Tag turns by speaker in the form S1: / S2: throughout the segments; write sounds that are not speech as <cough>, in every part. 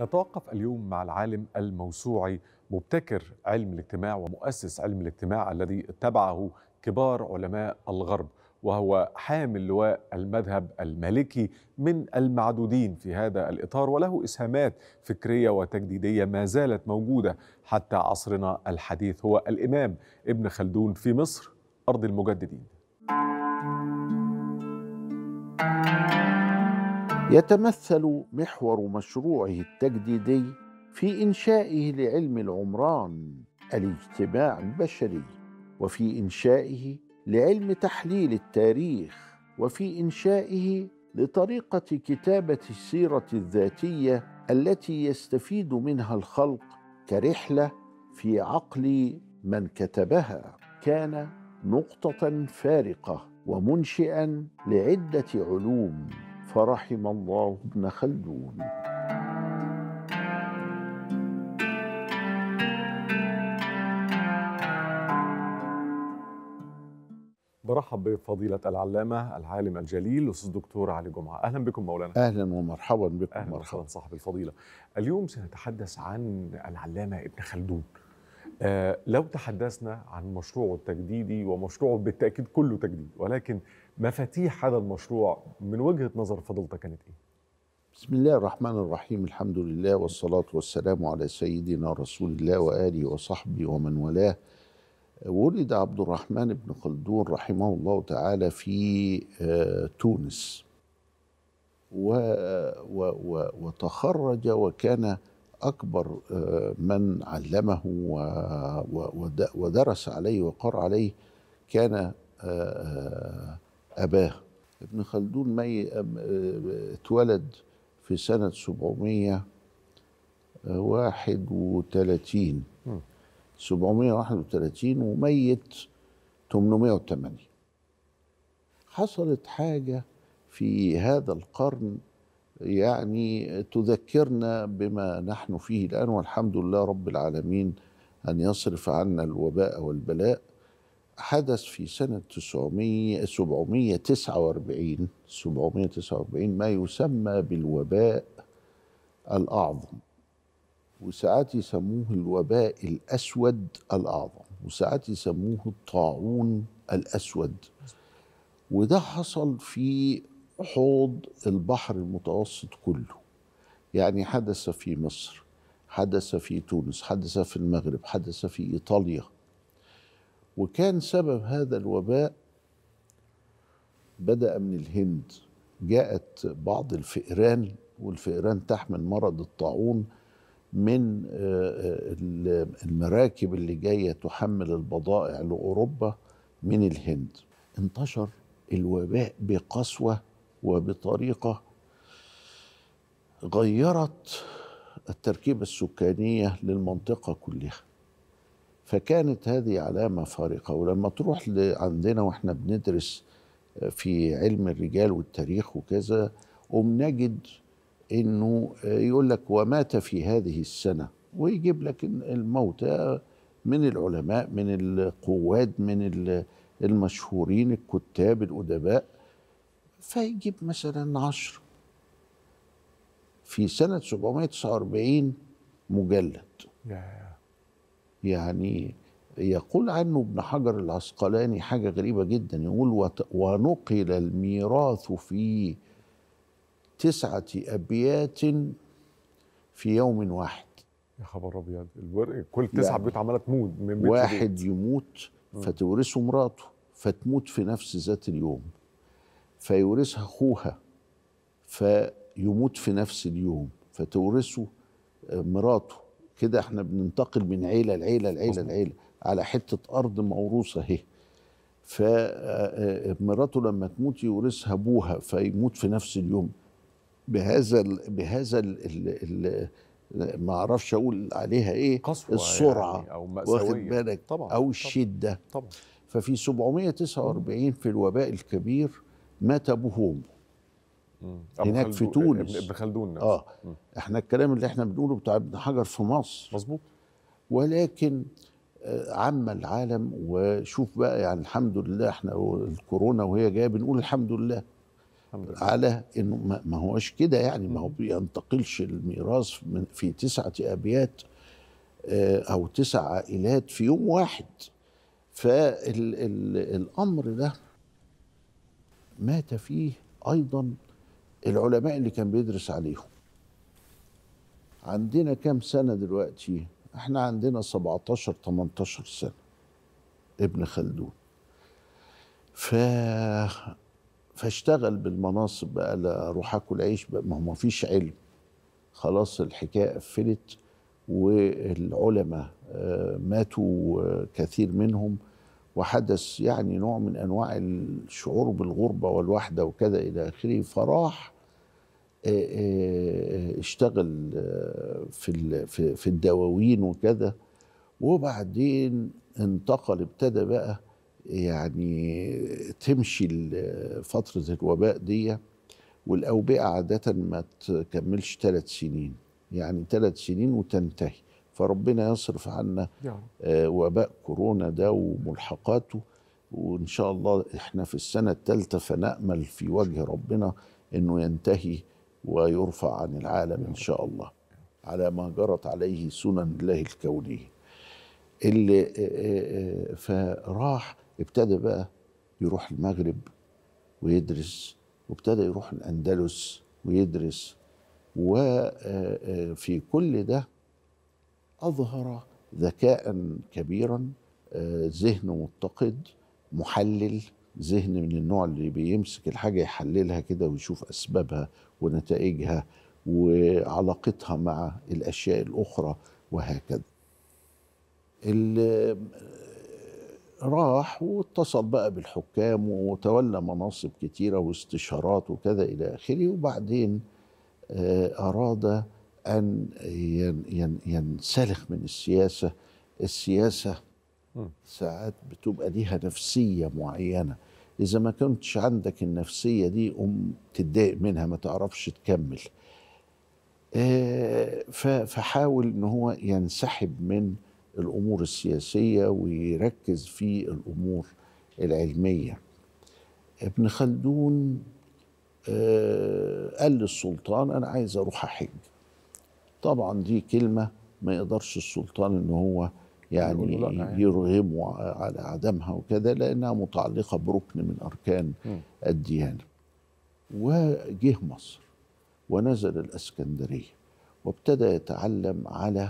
S1: نتوقف اليوم مع العالم الموسوعي مبتكر علم الاجتماع ومؤسس علم الاجتماع الذي اتبعه كبار علماء الغرب وهو حامل لواء المذهب المالكي من المعدودين في هذا الاطار وله اسهامات فكريه وتجديديه ما زالت موجوده حتى عصرنا الحديث هو الامام ابن خلدون في مصر ارض المجددين.
S2: يتمثل محور مشروعه التجديدي في انشائه لعلم العمران الاجتماع البشري وفي انشائه لعلم تحليل التاريخ وفي انشائه لطريقه كتابه السيره الذاتيه التي يستفيد منها الخلق كرحله في عقل من كتبها كان نقطه فارقه ومنشئا لعده علوم فرحم الله ابن خلدون
S1: برحب بفضيلة العلامة العالم الجليل الأستاذ الدكتور علي جمعة أهلا بكم مولانا أهلا ومرحبا بكم أهلا مرحبا صاحب الفضيلة اليوم سنتحدث عن العلامة ابن خلدون آه لو تحدثنا عن مشروعه التجديدي ومشروعه بالتأكيد كله تجديد ولكن مفاتيح هذا المشروع من وجهه نظر فضيلتك كانت ايه؟
S2: بسم الله الرحمن الرحيم الحمد لله والصلاة والسلام على سيدنا رسول الله وآله وصحبه ومن والاه ولد عبد الرحمن بن خلدون رحمه الله تعالى في آه، تونس و و و وتخرج وكان أكبر آه، من علمه ودرس عليه وقرأ عليه كان آه، أباه ابن خلدون مي اتولد في سنة 731 731 وميت 808 حصلت حاجة في هذا القرن يعني تذكرنا بما نحن فيه الآن والحمد لله رب العالمين أن يصرف عنا الوباء والبلاء حدث في سنة 900 749 749 ما يسمى بالوباء الأعظم وساعات يسموه الوباء الأسود الأعظم وساعات يسموه الطاعون الأسود وده حصل في حوض البحر المتوسط كله يعني حدث في مصر حدث في تونس حدث في المغرب حدث في إيطاليا وكان سبب هذا الوباء بدأ من الهند جاءت بعض الفئران والفئران تحمل مرض الطاعون من آه، آه، المراكب اللي جايه تحمل البضائع لاوروبا من الهند انتشر الوباء بقسوه وبطريقه غيرت التركيبه السكانيه للمنطقه كلها فكانت هذه علامة فارقة ولما تروح عندنا وإحنا بندرس آه، في علم الرجال والتاريخ وكذا ومنجد انه آه، يقول لك ومات في هذه السنه ويجيب لك الموتى من العلماء من القواد من المشهورين الكتاب الادباء فيجيب مثلا عشر في سنه 749 مجلد يعني يقول عنه ابن حجر العسقلاني حاجة غريبة جدا يقول ونقل الميراث في تسعة أبيات في يوم واحد يا خبر أبيض الورق كل يعني تسعة بيوت عمالة تموت من بيت واحد بيت. يموت فتورثه مراته فتموت في نفس ذات اليوم فيورثها أخوها فيموت في نفس اليوم فتورثه مراته كده احنا بننتقل من عيله لعيله لعيله لعيله على حته ارض موروثه اهي فمراته آه، آه، آه، لما تموت يورثها ابوها فيموت في نفس اليوم بهذا الـ بهذا الـ الـ الـ ما اعرفش اقول عليها ايه قسوة السرعه يعني او مأساوية. واخد بالك طبعا او الشده طبعا ففي 749 في الوباء الكبير مات ابوه وامه هناك في تونس ابن خلدون نفسه. اه م. احنا الكلام اللي احنا بنقوله بتاع ابن حجر في مصر مظبوط ولكن آه، عم العالم وشوف بقى يعني الحمد لله احنا الكورونا وهي جايه بنقول الحمد لله الحمد لله على انه ما هوش كده يعني ما هو بينتقلش الميراث في تسعه ابيات آه، او تسع عائلات في يوم واحد فالامر ده مات فيه ايضا العلماء اللي كان بيدرس عليهم عندنا كام سنه دلوقتي احنا عندنا 17 18 سنه ابن خلدون ف فاشتغل بالمناصب بقى لا روح اكل عيش ما هو ما فيش علم خلاص الحكايه قفلت والعلماء آه، ماتوا كثير منهم وحدث يعني نوع من انواع الشعور بالغربه والوحده وكذا الى اخره فراح آه، آه، اشتغل آه، في في الدواوين وكذا وبعدين انتقل ابتدى بقى يعني تمشي فترة الوباء دي والأوبئة عادة ما تكملش ثلاث سنين يعني ثلاث سنين وتنتهي فربنا يصرف عنا وباء كورونا ده وملحقاته وإن شاء الله إحنا في السنة الثالثة فنأمل في وجه ربنا إنه ينتهي ويرفع عن العالم إن شاء الله على ما جرت عليه سنن الله الكونية اللي آه، آه، آه، فراح ابتدى بقى يروح المغرب ويدرس وابتدى يروح الأندلس ويدرس وفي كل ده أظهر ذكاء كبيرا ذهن متقد محلل ذهن من النوع اللي بيمسك الحاجة يحللها كده ويشوف أسبابها ونتائجها وعلاقتها مع الأشياء الأخرى وهكذا اللي راح واتصل بقى بالحكام وتولى مناصب كتيرة واستشارات وكذا إلى آخره وبعدين آه، أراد أن ينسلخ من السياسة السياسة ساعات بتبقى ليها نفسية معينة إذا ما كنتش عندك النفسية دي قوم تتضايق منها ما تعرفش تكمل آه، فحاول ان هو ينسحب من الامور السياسيه ويركز في الامور العلميه ابن خلدون آه، قال للسلطان انا عايز اروح احج طبعا دي كلمه ما يقدرش السلطان ان هو يعني, يعني. يرغموا على عدمها وكذا لأنها متعلقة بركن من أركان الديانة وجه مصر ونزل الاسكندريه وابتدى يتعلم على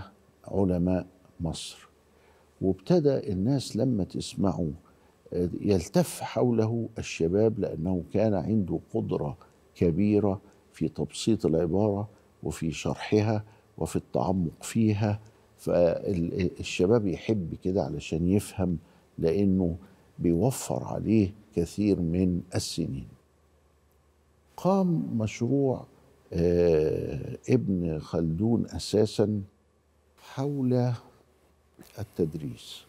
S2: علماء مصر وابتدى الناس لما تسمعه يلتف حوله الشباب لانه كان عنده قدره كبيره في تبسيط العباره وفي شرحها وفي التعمق فيها فالشباب يحب كده علشان يفهم لانه بيوفر عليه كثير من السنين قام مشروع آه، ابن خلدون اساسا حول التدريس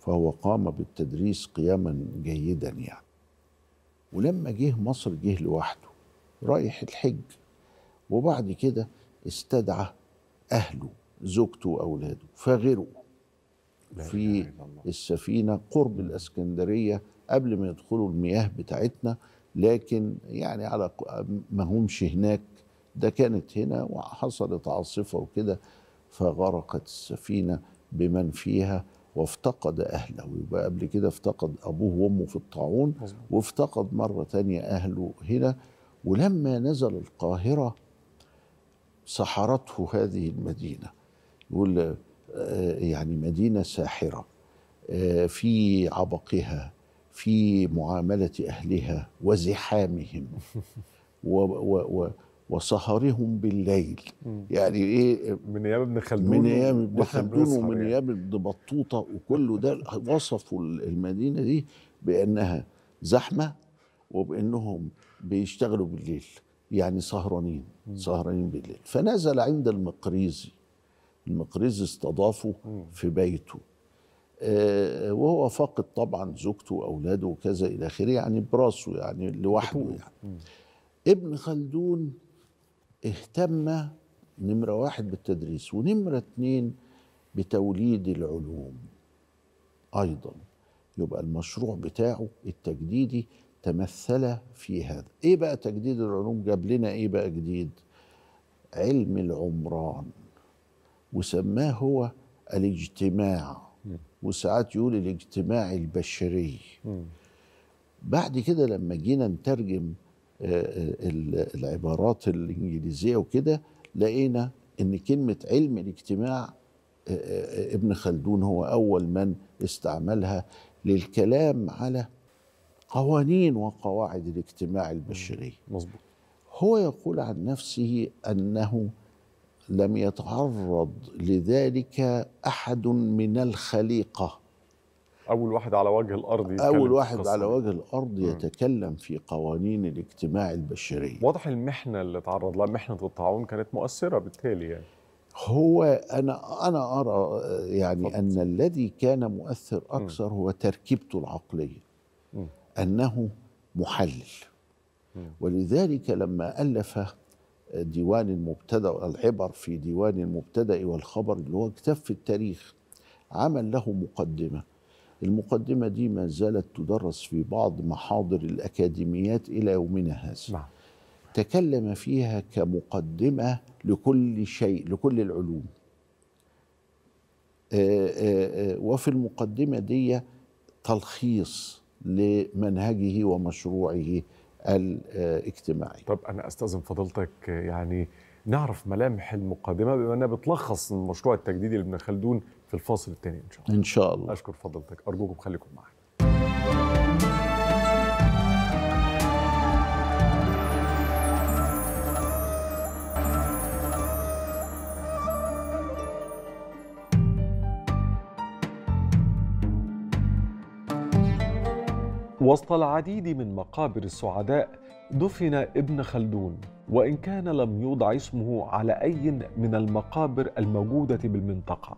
S2: فهو قام بالتدريس قياما جيدا يعني ولما جه مصر جه لوحده رايح الحج وبعد كده استدعى اهله زوجته واولاده فغرقوا في السفينه قرب الاسكندريه قبل ما يدخلوا المياه بتاعتنا لكن يعني على ما همش هناك ده كانت هنا وحصلت عاصفه وكده فغرقت السفينه بمن فيها وافتقد اهله يبقى قبل كده افتقد ابوه وامه في الطاعون وافتقد مره تانية اهله هنا ولما نزل القاهره سحرته هذه المدينه يقول آه، يعني مدينة ساحرة آه، في عبقها في معاملة أهلها وزحامهم <laughs> و و و وسهرهم بالليل يعني ايه من ايام ابن خلدون من ايام ابن خلدون ومن يعني. ايام ابن بطوطه وكله ده وصفوا المدينه دي بانها زحمه وبانهم بيشتغلوا بالليل يعني سهرانين سهرانين بالليل فنزل عند المقريزي المقريز استضافه في بيته آه، وهو فاقد طبعا زوجته واولاده وكذا الى اخره يعني براسه يعني لوحده يعني ابن خلدون اهتم نمرة واحد بالتدريس ونمرة اتنين بتوليد العلوم أيضا يبقى المشروع بتاعه التجديدي تمثل في هذا ايه بقى تجديد العلوم جاب لنا ايه بقى جديد علم العمران وسماه هو الاجتماع وساعات يقول الاجتماع البشري بعد كده لما جينا نترجم آه، آه، العبارات الانجليزيه وكده لقينا ان كلمه علم الاجتماع آه، ابن خلدون هو اول من استعملها للكلام على قوانين وقواعد الاجتماع البشري مظبوط هو يقول عن نفسه انه لم يتعرض لذلك احد من الخليقه
S1: اول واحد على وجه الارض اول واحد على وجه
S2: الارض يتكلم في قوانين الاجتماع
S1: البشريه واضح المحنه اللي تعرض لها محنه الطاعون كانت مؤثره بالتالي يعني
S2: هو انا انا ارى يعني طبط. ان الذي كان مؤثر اكثر هو تركيبته العقليه م. انه محلل ولذلك لما الف ديوان المبتدا العبر في ديوان المبتدا والخبر اللي هو كتاب في التاريخ عمل له مقدمه المقدمه دي ما زالت تدرس في بعض محاضر الاكاديميات الى يومنا هذا نعم. تكلم فيها كمقدمه لكل شيء لكل العلوم آه، آه، آه، وفي المقدمه دي تلخيص لمنهجه ومشروعه الاجتماعي طب أنا أستاذن فضلتك يعني نعرف ملامح المقدمة
S1: بما أنها بتلخص مشروع التجديد لابن خلدون في الفاصل الثاني إن شاء
S2: الله إن شاء الله
S1: أشكر فضلتك أرجوكم خليكم معنا وسط العديد من مقابر السعداء دفن ابن خلدون وان كان لم يوضع اسمه على اي من المقابر الموجوده بالمنطقه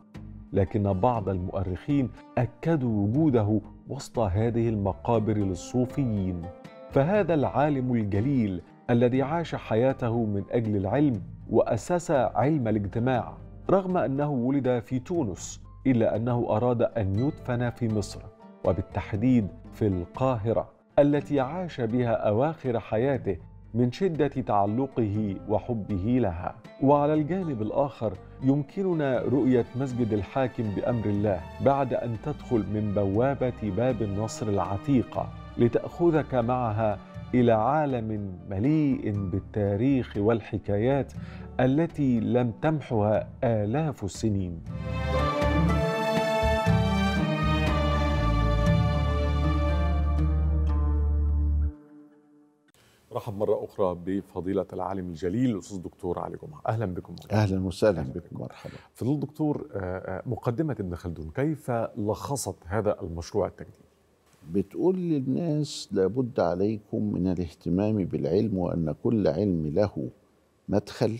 S1: لكن بعض المؤرخين اكدوا وجوده وسط هذه المقابر للصوفيين فهذا العالم الجليل الذي عاش حياته من اجل العلم واسس علم الاجتماع رغم انه ولد في تونس الا انه اراد ان يدفن في مصر وبالتحديد في القاهرة التي عاش بها أواخر حياته من شدة تعلقه وحبه لها وعلى الجانب الآخر يمكننا رؤية مسجد الحاكم بأمر الله بعد أن تدخل من بوابة باب النصر العتيقة لتأخذك معها إلى عالم مليء بالتاريخ والحكايات التي لم تمحها آلاف السنين رحب مرة أخرى بفضيلة العالم الجليل الأستاذ الدكتور علي جمعة أهلا بكم مرحبا. أهلا وسهلا
S2: بكم مرحبا فضيلة الدكتور آه، آه، مقدمة ابن خلدون كيف لخصت هذا المشروع التجديدي؟ بتقول للناس لابد عليكم من الاهتمام بالعلم وأن كل علم له مدخل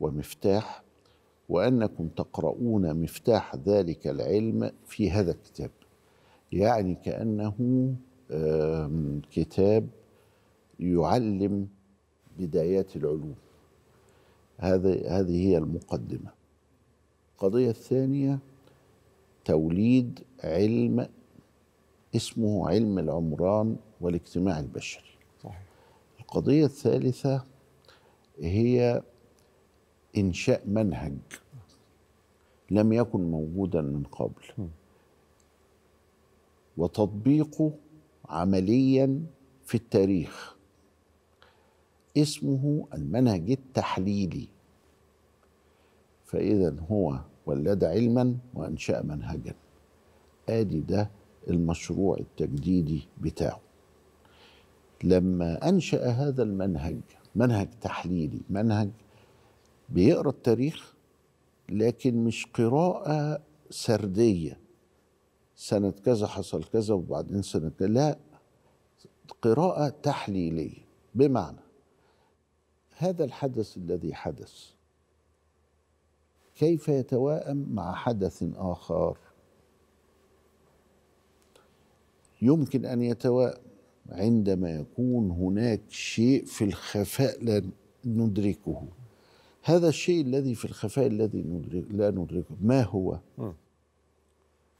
S2: ومفتاح وأنكم تقرؤون مفتاح ذلك العلم في هذا الكتاب يعني كأنه كتاب يعلم بدايات العلوم هذا هذه هي المقدمة القضية الثانية توليد علم اسمه علم العمران والاجتماع البشري صحيح. القضية الثالثة هي إنشاء منهج لم يكن موجودا من قبل وتطبيقه عمليا في التاريخ اسمه المنهج التحليلي فإذا هو ولد علما وأنشأ منهجا آدي ده المشروع التجديدي بتاعه لما أنشأ هذا المنهج منهج تحليلي منهج بيقرأ التاريخ لكن مش قراءة سردية سنة كذا حصل كذا وبعدين سنة كذا لا قراءة تحليلية بمعنى هذا الحدث الذي حدث كيف يتواءم مع حدث آخر يمكن أن يتواءم عندما يكون هناك شيء في الخفاء لا ندركه هذا الشيء الذي في الخفاء الذي ندرك لا ندركه ما هو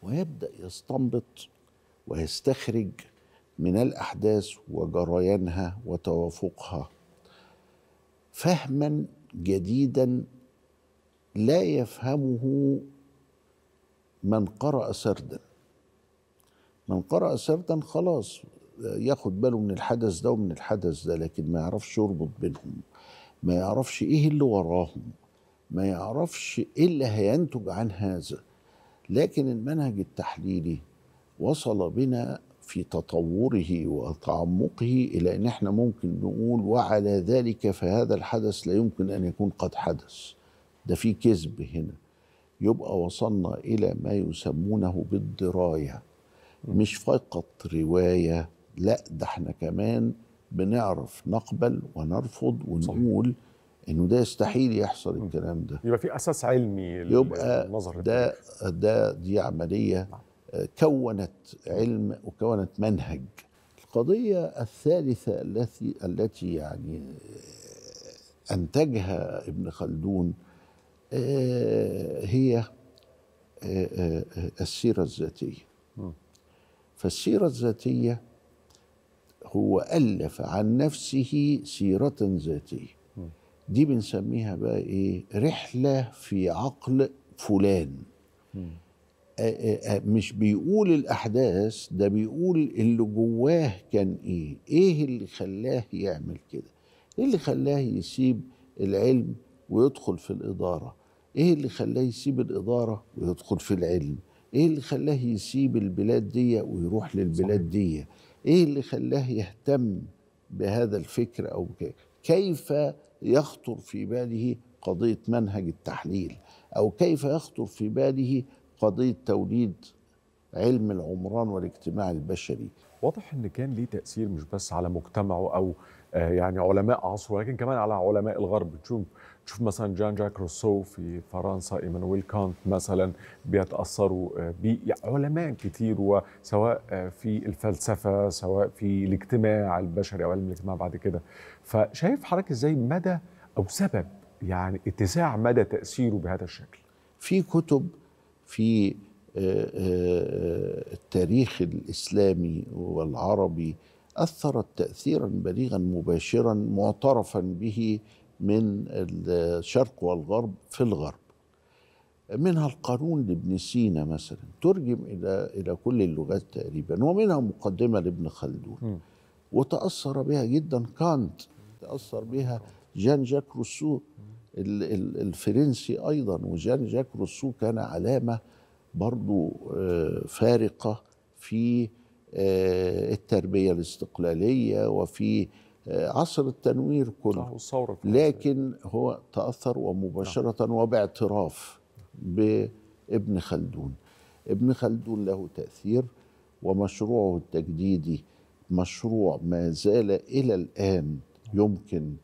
S2: ويبدأ يستنبط ويستخرج من الأحداث وجريانها وتوافقها فهما جديدا لا يفهمه من قرأ سردا من قرأ سردا خلاص ياخد باله من الحدث ده ومن الحدث ده لكن ما يعرفش يربط بينهم ما يعرفش ايه اللي وراهم ما يعرفش ايه اللي هينتج عن هذا لكن المنهج التحليلي وصل بنا في تطوره وتعمقه الى ان احنا ممكن نقول وعلى ذلك فهذا الحدث لا يمكن ان يكون قد حدث ده في كذب هنا يبقى وصلنا الى ما يسمونه بالدرايه مش فقط روايه لا ده احنا كمان بنعرف نقبل ونرفض ونقول صحيح. انه ده يستحيل يحصل الكلام ده يبقى في اساس علمي يبقى ده ده دي عمليه نعم. كونت علم وكونت منهج القضية الثالثة التي التي يعني أنتجها ابن خلدون آه، هي آه، آه، السيرة الذاتية فالسيرة الذاتية هو ألف عن نفسه سيرة ذاتية دي بنسميها بقى إيه رحلة في عقل فلان آه، آه، آه، مش بيقول الأحداث ده بيقول اللي جواه كان إيه إيه اللي خلاه يعمل كده إيه اللي خلاه يسيب العلم ويدخل في الإدارة إيه اللي خلاه يسيب الإدارة ويدخل في العلم إيه اللي خلاه يسيب البلاد دي ويروح للبلاد دي إيه اللي خلاه يهتم بهذا الفكر أو كيف يخطر في باله قضية منهج التحليل أو كيف يخطر في باله قضيه توليد علم العمران والاجتماع البشري واضح ان كان ليه تاثير مش بس على مجتمعه او
S1: آه، يعني علماء عصره ولكن كمان على علماء الغرب تشوف تشوف مثلا جان جاك روسو في فرنسا ايمانويل كانت مثلا بيتاثروا آه، بعلماء يعني علماء كتير وسواء آه، في الفلسفه سواء في الاجتماع البشري او علم الاجتماع بعد كده فشايف حضرتك ازاي مدى او سبب يعني اتساع مدى تاثيره
S2: بهذا الشكل في كتب في آه، آه، التاريخ الاسلامي والعربي اثرت تاثيرا بليغا مباشرا معترفا به من الشرق والغرب في الغرب منها القانون لابن سينا مثلا ترجم الى الى كل اللغات تقريبا ومنها مقدمه لابن خلدون وتاثر بها جدا كانت تاثر بها جان جاك روسو الفرنسي أيضا وجان جاك روسو كان علامة برضو آه، فارقة في آه، التربية الاستقلالية وفي آه، عصر التنوير كله لكن هو تأثر ومباشرة نعم. وباعتراف بابن خلدون ابن خلدون له تأثير ومشروعه التجديدي مشروع ما زال إلى الآن يمكن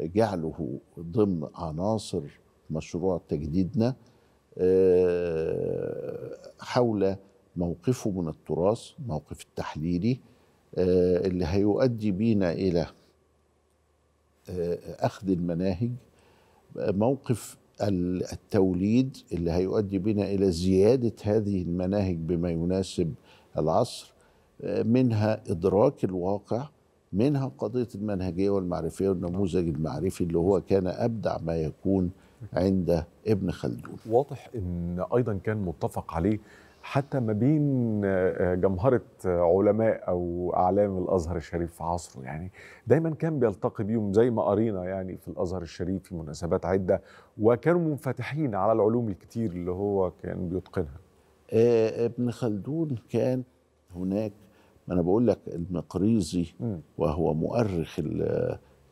S2: جعله ضمن عناصر مشروع تجديدنا آه، حول موقفه من التراث موقف التحليلي آه، اللي هيؤدي بينا إلى آه، أخذ المناهج موقف التوليد اللي هيؤدي بنا إلى زيادة هذه المناهج بما يناسب العصر منها إدراك الواقع منها قضية المنهجية والمعرفية والنموذج المعرفي اللي هو كان أبدع ما يكون عند ابن خلدون واضح أن أيضا كان
S1: متفق عليه
S2: حتى ما بين
S1: آه، آه، جمهرة آه، علماء أو أعلام الأزهر الشريف في عصره يعني دايما كان بيلتقي بيهم زي ما قرينا يعني في الأزهر الشريف في مناسبات عدة وكانوا منفتحين
S2: على العلوم الكتير اللي هو كان بيتقنها ابن خلدون كان هناك انا بقول لك المقريزي وهو مؤرخ الـ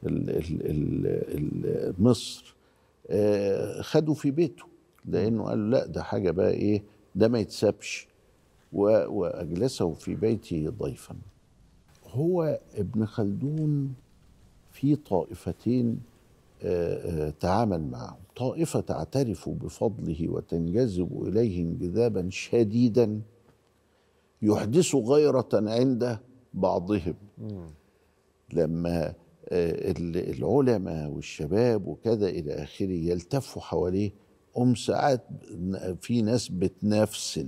S2: الـ الـ الـ مصر آه، خده في بيته لانه قال لا ده حاجه بقى ايه ده ما يتسابش واجلسه في بيتي ضيفا هو ابن خلدون في طائفتين آه، آه، تعامل معهم طائفه تعترف بفضله وتنجذب اليه انجذابا شديدا يحدث غيرة عند بعضهم لما آه، العلماء والشباب وكذا إلى آخره يلتفوا حواليه أم ساعات في ناس بتنافس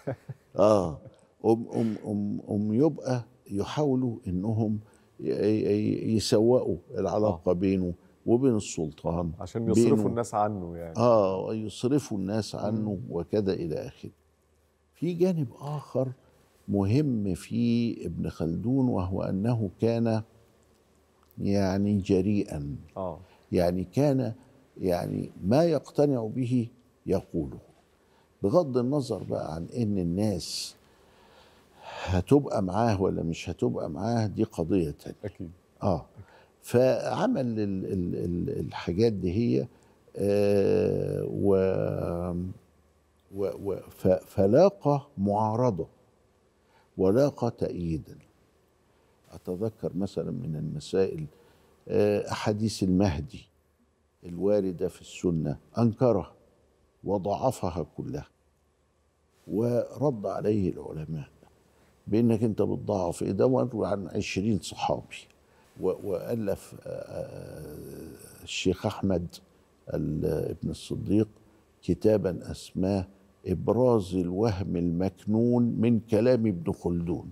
S2: <laughs> آه أم, أم, أم, أم يبقى يحاولوا أنهم يسوقوا العلاقة آه. بينه وبين السلطان عشان يصرفوا الناس عنه يعني آه يصرفوا الناس عنه وكذا إلى آخره في جانب آخر مهم في ابن خلدون وهو انه كان يعني جريئا آه. يعني كان يعني ما يقتنع به يقوله بغض النظر بقى عن ان الناس هتبقى معاه ولا مش هتبقى معاه دي قضيه تانية اكيد اه فعمل الـ الـ الـ الحاجات دي هي آه و, و, و فلاقى معارضه ولاقى تأييدا أتذكر مثلا من المسائل آه، أحاديث المهدي الواردة في السنة أنكرها وضعفها كلها ورد عليه العلماء بأنك أنت بتضعف إيه ده عن عشرين صحابي وألف آه، آه، الشيخ أحمد ابن الصديق كتابا أسماه ابراز الوهم المكنون من كلام ابن خلدون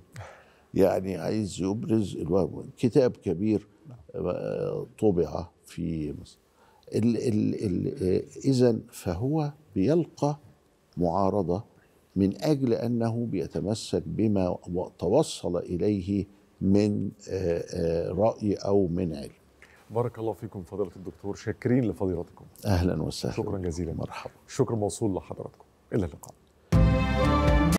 S2: يعني عايز يبرز الوهم كتاب كبير آه، طبع في مصر آه، اذا فهو بيلقى معارضه من اجل انه بيتمسك بما توصل اليه من آه، راي او من علم بارك الله فيكم فضيلة الدكتور شاكرين لفضيلتكم أهلا وسهلا شكرا جزيلا
S1: مرحبا شكرا موصول لحضراتكم إلى اللقاء